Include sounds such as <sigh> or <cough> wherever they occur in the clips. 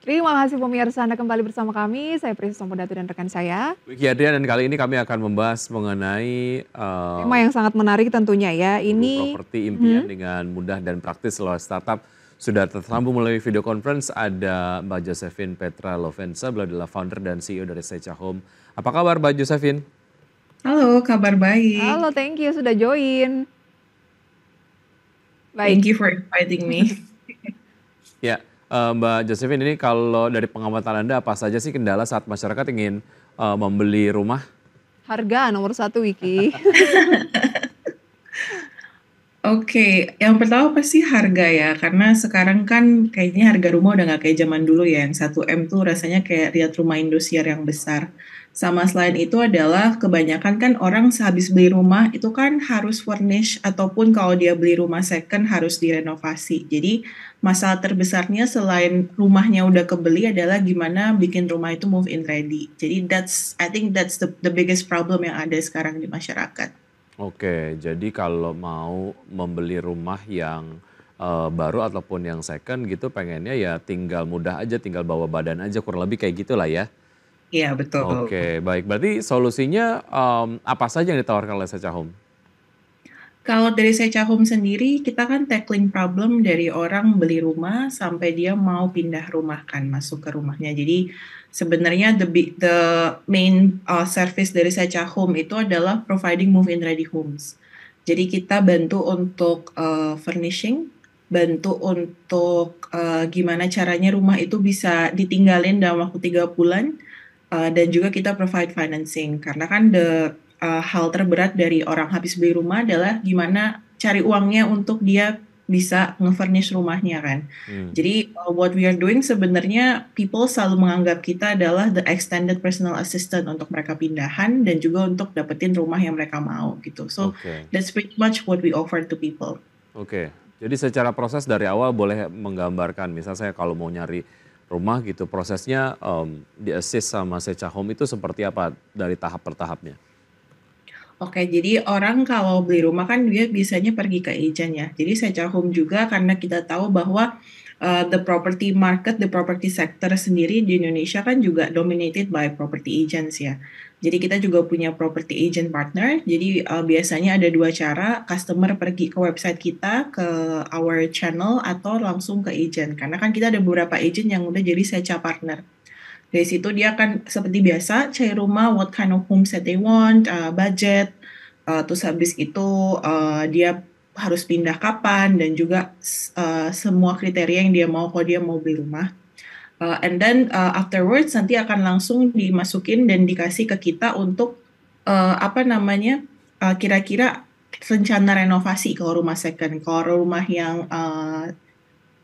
Terima kasih pemirsa Anda kembali bersama kami. Saya Prisi Sompodatu dan rekan saya. Wiki Adrian dan kali ini kami akan membahas mengenai uh, tema yang sangat menarik tentunya ya. Ini properti impian hmm. dengan mudah dan praktis lewat startup. Sudah tersambung melalui video conference ada Mbak Josephine Petra Lovensa, beliau adalah founder dan CEO dari Secha Home. Apa kabar Mbak Josephine? Halo, kabar baik. Halo, thank you sudah join. Baik. Thank you for inviting me. <laughs> ya, uh, Mbak Josephine ini kalau dari pengamatan Anda apa saja sih kendala saat masyarakat ingin uh, membeli rumah? Harga nomor satu Wiki. <laughs> Oke, okay. yang pertama pasti harga ya, karena sekarang kan kayaknya harga rumah udah gak kayak zaman dulu ya, yang 1M tuh rasanya kayak lihat rumah Indosiar yang besar. Sama selain itu adalah kebanyakan kan orang sehabis beli rumah itu kan harus furnish ataupun kalau dia beli rumah second harus direnovasi. Jadi masalah terbesarnya selain rumahnya udah kebeli adalah gimana bikin rumah itu move in ready. Jadi that's I think that's the the biggest problem yang ada sekarang di masyarakat. Oke, jadi kalau mau membeli rumah yang uh, baru ataupun yang second gitu pengennya ya tinggal mudah aja tinggal bawa badan aja kurang lebih kayak gitulah ya. Iya betul. Oke okay, baik. Berarti solusinya um, apa saja yang ditawarkan oleh Seca Home? Kalau dari Seca Home sendiri, kita kan tackling problem dari orang beli rumah sampai dia mau pindah rumah kan, masuk ke rumahnya. Jadi sebenarnya the the main uh, service dari Seca Home itu adalah providing move-in ready homes. Jadi kita bantu untuk uh, furnishing, bantu untuk uh, gimana caranya rumah itu bisa ditinggalin dalam waktu tiga bulan, Eh, dan juga kita provide financing karena kan the uh, hal terberat dari orang habis beli rumah adalah gimana cari uangnya untuk dia bisa ngefurnish rumahnya kan. Hmm. Jadi uh, what we are doing sebenarnya people selalu menganggap kita adalah the extended personal assistant untuk mereka pindahan dan juga untuk dapetin rumah yang mereka mau gitu. So okay. that's pretty much what we offer to people. Oke. Okay. Jadi secara proses dari awal boleh menggambarkan misalnya saya kalau mau nyari rumah gitu. Prosesnya um, di assist sama Seca Home itu seperti apa dari tahap per tahapnya? Oke, jadi orang kalau beli rumah kan dia biasanya pergi ke agent ya. Jadi Seca Home juga karena kita tahu bahwa uh, the property market, the property sector sendiri di Indonesia kan juga dominated by property agents ya. Jadi kita juga punya property agent partner. Jadi uh, biasanya ada dua cara, customer pergi ke website kita ke our channel atau langsung ke agent. Karena kan kita ada beberapa agent yang udah jadi seca partner. Dari situ dia akan seperti biasa cari rumah, what kind of home that they want, uh, budget, uh, terus habis itu uh, dia harus pindah kapan dan juga uh, semua kriteria yang dia mau kalau dia mau beli rumah. Uh, and then uh, afterwards nanti akan langsung dimasukin dan dikasih ke kita untuk uh, apa namanya uh, kira-kira rencana renovasi kalau rumah second, kalau rumah yang uh,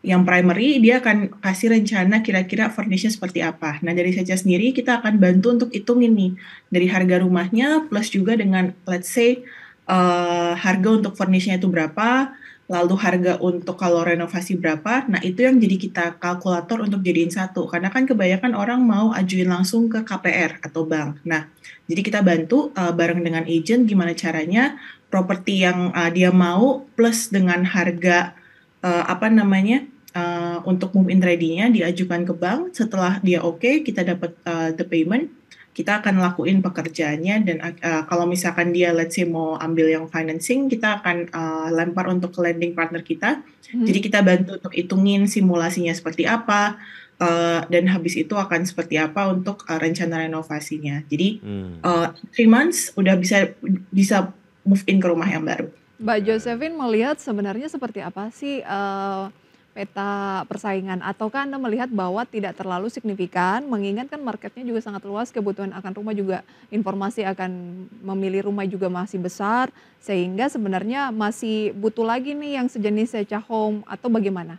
yang primary dia akan kasih rencana kira-kira furnishnya seperti apa. Nah dari saja sendiri kita akan bantu untuk hitung ini dari harga rumahnya plus juga dengan let's say uh, harga untuk furnishnya itu berapa, lalu harga untuk kalau renovasi berapa, nah itu yang jadi kita kalkulator untuk jadiin satu. Karena kan kebanyakan orang mau ajuin langsung ke KPR atau bank. Nah, jadi kita bantu uh, bareng dengan agent gimana caranya properti yang uh, dia mau plus dengan harga uh, apa namanya uh, untuk move in ready-nya diajukan ke bank. Setelah dia oke, okay, kita dapat uh, the payment kita akan lakuin pekerjaannya dan uh, kalau misalkan dia let's say mau ambil yang financing kita akan uh, lempar untuk ke lending partner kita hmm. jadi kita bantu untuk hitungin simulasinya seperti apa uh, dan habis itu akan seperti apa untuk uh, rencana renovasinya jadi hmm. uh, three months udah bisa bisa move in ke rumah yang baru Mbak Josephine melihat sebenarnya seperti apa sih uh, peta persaingan ataukah Anda melihat bahwa tidak terlalu signifikan mengingat kan marketnya juga sangat luas kebutuhan akan rumah juga informasi akan memilih rumah juga masih besar sehingga sebenarnya masih butuh lagi nih yang sejenis Seca Home atau bagaimana?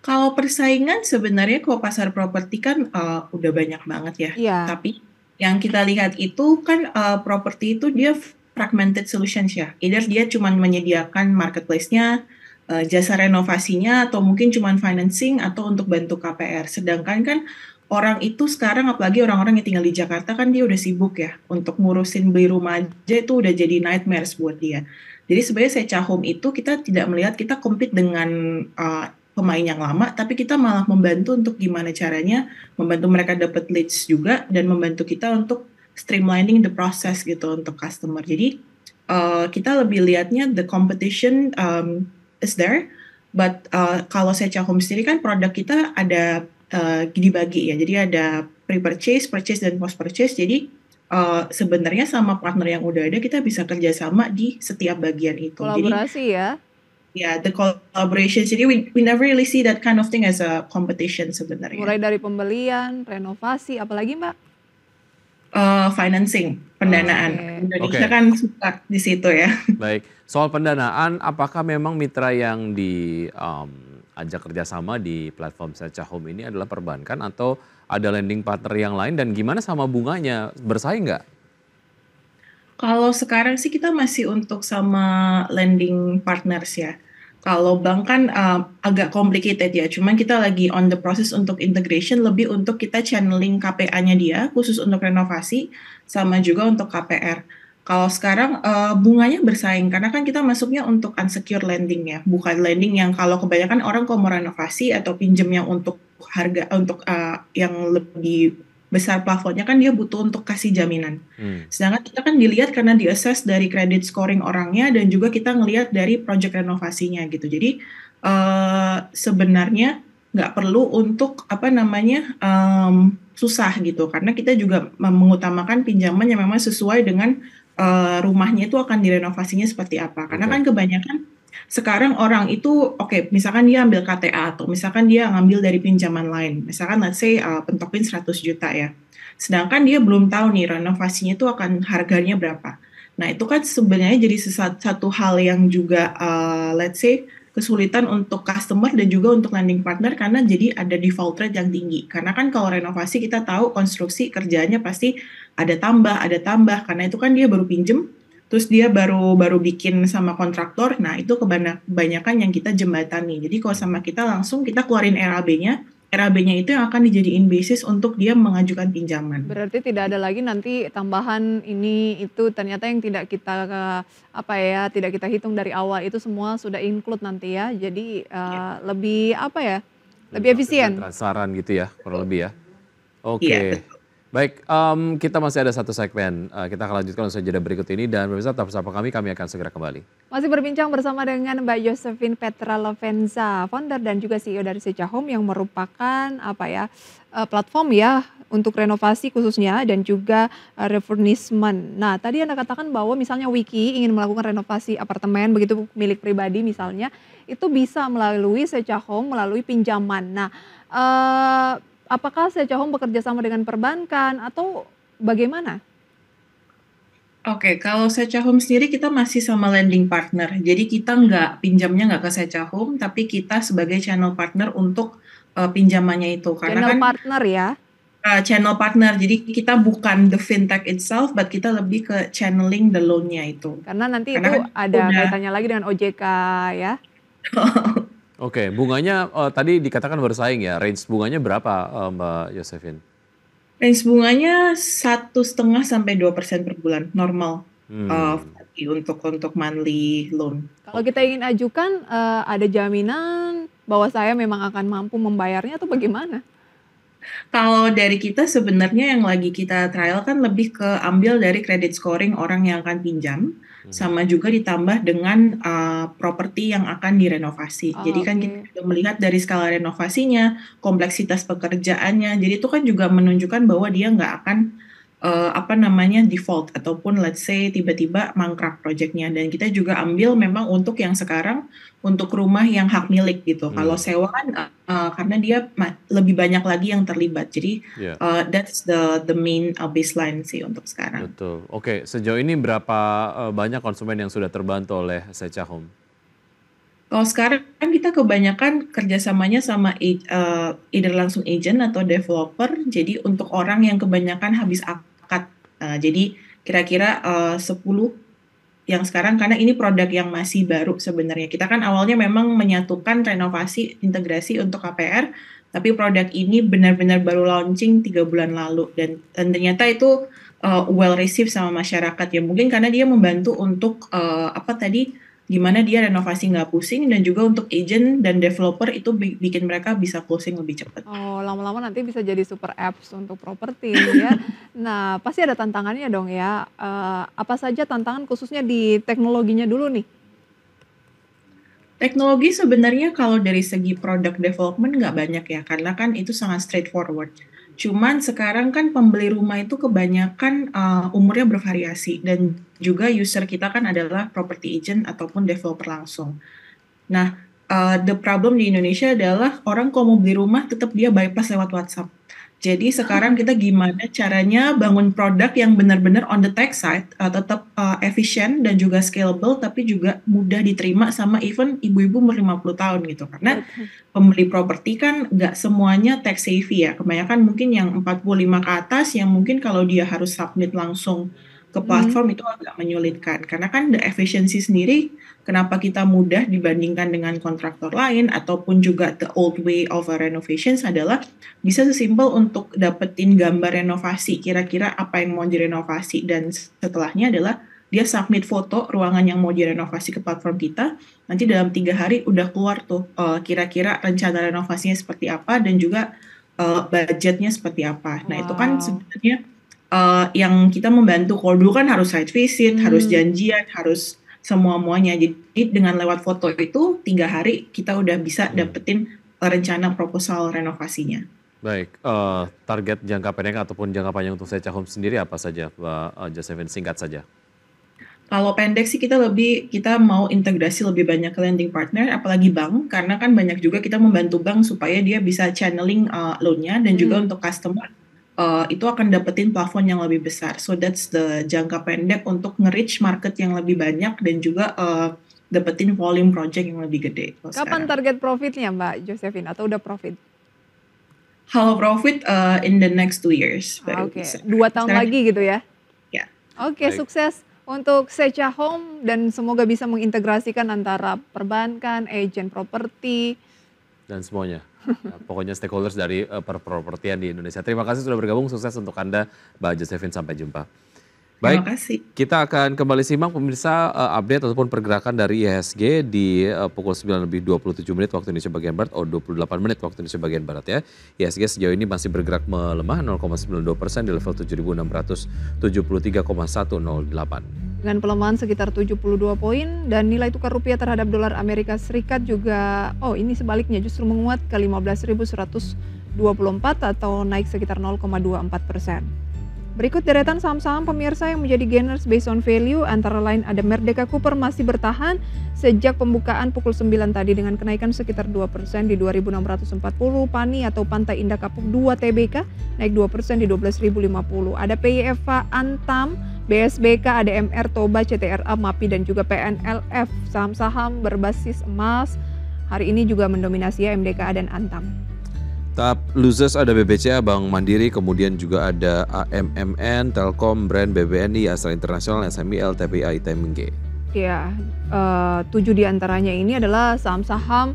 Kalau persaingan sebenarnya kalau pasar properti kan uh, udah banyak banget ya. Iya. Tapi yang kita lihat itu kan uh, properti itu dia fragmented solutions ya. Either dia cuma menyediakan marketplace-nya uh, jasa renovasinya atau mungkin cuma financing atau untuk bantu KPR. Sedangkan kan orang itu sekarang apalagi orang-orang yang tinggal di Jakarta kan dia udah sibuk ya untuk ngurusin beli rumah aja itu udah jadi nightmares buat dia. Jadi sebenarnya saya Home itu kita tidak melihat kita compete dengan uh, pemain yang lama, tapi kita malah membantu untuk gimana caranya membantu mereka dapat leads juga dan membantu kita untuk streamlining the process gitu untuk customer. Jadi uh, kita lebih lihatnya the competition um, is there, but uh, kalau saya Home sendiri kan produk kita ada uh, dibagi ya, jadi ada pre-purchase, purchase, dan post-purchase, jadi Uh, sebenarnya sama partner yang udah ada kita bisa kerjasama di setiap bagian itu. Kolaborasi Jadi, ya? yeah, the collaboration. Jadi we, we never really see that kind of thing as a competition sebenarnya. Mulai dari pembelian, renovasi, apalagi mbak? Uh, financing pendanaan. Indonesia okay. kan suka di situ ya. <laughs> Baik, soal pendanaan, apakah memang mitra yang di um, ajak kerjasama di platform Seca Home ini adalah perbankan atau ada lending partner yang lain dan gimana sama bunganya bersaing nggak? Kalau sekarang sih kita masih untuk sama lending partners ya. Kalau bank kan uh, agak complicated ya, cuman kita lagi on the process untuk integration lebih untuk kita channeling KPA-nya dia khusus untuk renovasi sama juga untuk KPR. Kalau sekarang uh, bunganya bersaing karena kan kita masuknya untuk unsecured lending ya, bukan lending yang kalau kebanyakan orang kalau mau renovasi atau pinjamnya untuk harga untuk uh, yang lebih besar plafonnya kan dia butuh untuk kasih jaminan. Hmm. Sedangkan kita kan dilihat karena diassess dari kredit scoring orangnya dan juga kita ngelihat dari project renovasinya gitu. Jadi uh, sebenarnya nggak perlu untuk apa namanya um, susah gitu karena kita juga mengutamakan pinjaman yang memang sesuai dengan uh, rumahnya itu akan direnovasinya seperti apa. Karena okay. kan kebanyakan sekarang orang itu oke okay, misalkan dia ambil KTA atau misalkan dia ngambil dari pinjaman lain misalkan let's say uh, seratus 100 juta ya sedangkan dia belum tahu nih renovasinya itu akan harganya berapa nah itu kan sebenarnya jadi sesat, satu hal yang juga uh, let's say kesulitan untuk customer dan juga untuk lending partner karena jadi ada default rate yang tinggi. Karena kan kalau renovasi kita tahu konstruksi kerjanya pasti ada tambah, ada tambah karena itu kan dia baru pinjem terus dia baru baru bikin sama kontraktor nah itu kebanyakan yang kita jembatani jadi kalau sama kita langsung kita keluarin RAB-nya RAB-nya itu yang akan dijadiin basis untuk dia mengajukan pinjaman. Berarti tidak ada lagi nanti tambahan ini itu ternyata yang tidak kita apa ya tidak kita hitung dari awal itu semua sudah include nanti ya. Jadi uh, lebih apa ya lebih efisien. Transparan gitu ya kurang lebih ya. Iya, Oke. Okay. Ya. Baik, um, kita masih ada satu segmen. Uh, kita akan lanjutkan usai jeda berikut ini dan pemirsa tetap bersama kami, kami akan segera kembali. Masih berbincang bersama dengan Mbak Josephine Petra Lovenza, founder dan juga CEO dari Seja Home yang merupakan apa ya eh, platform ya untuk renovasi khususnya dan juga uh, refurnishment. Nah, tadi Anda katakan bahwa misalnya Wiki ingin melakukan renovasi apartemen begitu milik pribadi misalnya, itu bisa melalui Seja Home melalui pinjaman. Nah, uh, apakah saya bekerja sama dengan perbankan atau bagaimana? Oke, okay, kalau Seca Home sendiri kita masih sama lending partner. Jadi kita nggak pinjamnya nggak ke Seca Home, tapi kita sebagai channel partner untuk uh, pinjamannya itu. Karena channel kan, partner ya? Uh, channel partner. Jadi kita bukan the fintech itself, but kita lebih ke channeling the loan-nya itu. Karena nanti Karena itu kan ada kaitannya lagi dengan OJK ya? <laughs> Oke, okay, bunganya uh, tadi dikatakan bersaing ya. Range bunganya berapa, uh, Mbak Yosefin? Range bunganya satu setengah sampai dua persen per bulan normal hmm. uh, untuk untuk monthly loan. Kalau kita ingin ajukan, uh, ada jaminan bahwa saya memang akan mampu membayarnya atau bagaimana? Kalau dari kita sebenarnya yang lagi kita trial kan lebih ke ambil dari credit scoring orang yang akan pinjam hmm. sama juga ditambah dengan uh, properti yang akan direnovasi. Oh, Jadi kan okay. kita juga melihat dari skala renovasinya, kompleksitas pekerjaannya. Jadi itu kan juga menunjukkan bahwa dia nggak akan uh, apa namanya default ataupun let's say tiba-tiba mangkrak proyeknya dan kita juga ambil memang untuk yang sekarang untuk rumah yang hak milik gitu. Hmm. Kalau sewa kan uh, karena dia lebih banyak lagi yang terlibat. Jadi yeah. Ya. uh, that's the the main uh, baseline sih untuk sekarang. Betul. Oke, okay. sejauh ini berapa uh, banyak konsumen yang sudah terbantu oleh Seca Home? Kalau sekarang kan kita kebanyakan kerjasamanya sama uh, either langsung agent atau developer. Jadi untuk orang yang kebanyakan habis aku Eh, jadi kira-kira eh, uh, 10 yang sekarang karena ini produk yang masih baru sebenarnya. Kita kan awalnya memang menyatukan renovasi integrasi untuk KPR, tapi produk ini benar-benar baru launching tiga bulan lalu dan, dan ternyata itu uh, well received sama masyarakat ya. Mungkin karena dia membantu untuk uh, apa tadi gimana dia renovasi nggak pusing dan juga untuk agent dan developer itu bikin mereka bisa closing lebih cepat. Oh, lama-lama nanti bisa jadi super apps untuk properti <laughs> ya. Nah, pasti ada tantangannya dong ya. Uh, apa saja tantangan khususnya di teknologinya dulu nih? Teknologi sebenarnya kalau dari segi product development nggak banyak ya, karena kan itu sangat straightforward. Cuman sekarang kan pembeli rumah itu kebanyakan uh, umurnya bervariasi dan juga user kita kan adalah property agent ataupun developer langsung. Nah, uh, the problem di Indonesia adalah orang kalau mau beli rumah tetap dia bypass lewat WhatsApp. Jadi sekarang kita gimana caranya bangun produk yang benar-benar on the tech side uh, tetap uh, efisien dan juga scalable tapi juga mudah diterima sama even ibu-ibu umur 50 tahun gitu. Karena pembeli properti kan nggak semuanya tech savvy ya. Kebanyakan mungkin yang 45 ke atas yang mungkin kalau dia harus submit langsung ke platform hmm. itu agak menyulitkan karena kan the efficiency sendiri kenapa kita mudah dibandingkan dengan kontraktor lain ataupun juga the old way of a renovations adalah bisa sesimpel untuk dapetin gambar renovasi kira-kira apa yang mau direnovasi dan setelahnya adalah dia submit foto ruangan yang mau direnovasi ke platform kita nanti dalam tiga hari udah keluar tuh uh, kira-kira rencana renovasinya seperti apa dan juga uh, budgetnya seperti apa wow. nah itu kan sebenarnya uh, yang kita membantu. Kalau dulu kan harus site visit, hmm. harus janjian, harus semua-muanya. Jadi dengan lewat foto itu tiga hari kita udah bisa hmm. dapetin eh, rencana proposal renovasinya. Baik, uh, target jangka pendek ataupun jangka panjang untuk saya Home sendiri apa saja, Mbak Josephine? Singkat saja. Kalau pendek sih kita lebih kita mau integrasi lebih banyak ke lending partner, apalagi bank, karena kan banyak juga kita membantu bank supaya dia bisa channeling uh, loan-nya dan hmm. juga untuk customer uh, itu akan dapetin plafon yang lebih besar. So that's the jangka pendek untuk nge-reach market yang lebih banyak dan juga uh, dapetin volume project yang lebih gede. Kapan sekarang. target profitnya Mbak Josephine atau udah profit? Kalau profit uh, in the next two years. Ah, oke, okay. dua tahun sekarang, lagi gitu ya? Ya. Yeah. Oke, okay, sukses untuk Secha Home dan semoga bisa mengintegrasikan antara perbankan, agent properti. Dan semuanya Eh, pokoknya stakeholders dari uh, eh, perpropertian di Indonesia. Terima kasih sudah bergabung, sukses untuk Anda, Mbak Josephine. Sampai jumpa. Baik, Terima kasih. kita akan kembali simak pemirsa uh, update ataupun pergerakan dari IHSG di uh, pukul 9 lebih 27 menit waktu Indonesia bagian Barat, oh 28 menit waktu Indonesia bagian Barat ya. IHSG sejauh ini masih bergerak melemah 0,92 persen di level 7.673,108 dengan pelemahan sekitar 72 poin dan nilai tukar rupiah terhadap dolar Amerika Serikat juga oh ini sebaliknya justru menguat ke 15.124 atau naik sekitar 0,24 persen. Berikut deretan saham-saham pemirsa yang menjadi gainers based on value antara lain ada Merdeka Cooper masih bertahan sejak pembukaan pukul 9 tadi dengan kenaikan sekitar 2% di 2640, Pani atau Pantai Indah Kapuk 2 TBK naik 2% di 12050. Ada PYFA e Antam, BSBK, ada MR Toba, CTRA, MAPI dan juga PNLF. Saham-saham berbasis emas hari ini juga mendominasi ya MDKA dan Antam. Tahap losers ada BBCA, Bank Mandiri, kemudian juga ada AMMN, Telkom, Brand, BBNI, Astra Internasional, SMI, LTPA, ITMG. Ya, uh, tujuh diantaranya ini adalah saham-saham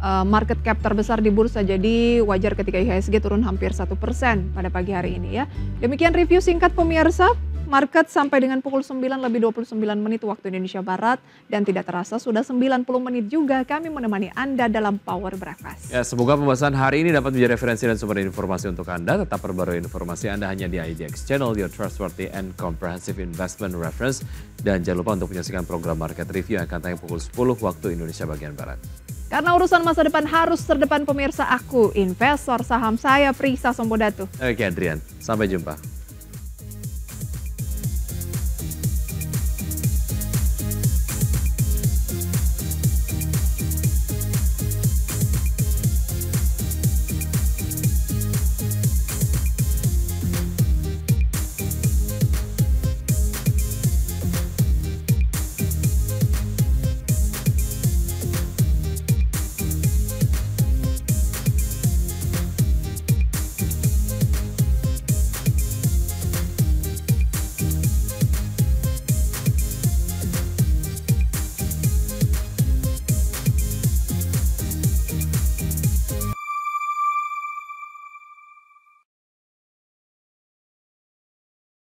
uh, market cap terbesar di bursa, jadi wajar ketika IHSG turun hampir satu persen pada pagi hari ini ya. Demikian review singkat pemirsa, Market sampai dengan pukul 9 lebih 29 menit waktu Indonesia Barat dan tidak terasa sudah 90 menit juga kami menemani Anda dalam Power Breakfast. Ya, semoga pembahasan hari ini dapat menjadi referensi dan sumber informasi untuk Anda. Tetap perbarui informasi Anda hanya di IDX Channel, your trustworthy and comprehensive investment reference. Dan jangan lupa untuk menyaksikan program Market Review yang akan tayang pukul 10 waktu Indonesia bagian Barat. Karena urusan masa depan harus terdepan pemirsa aku, investor saham saya Prisa Sombodatu. Oke Adrian, sampai jumpa.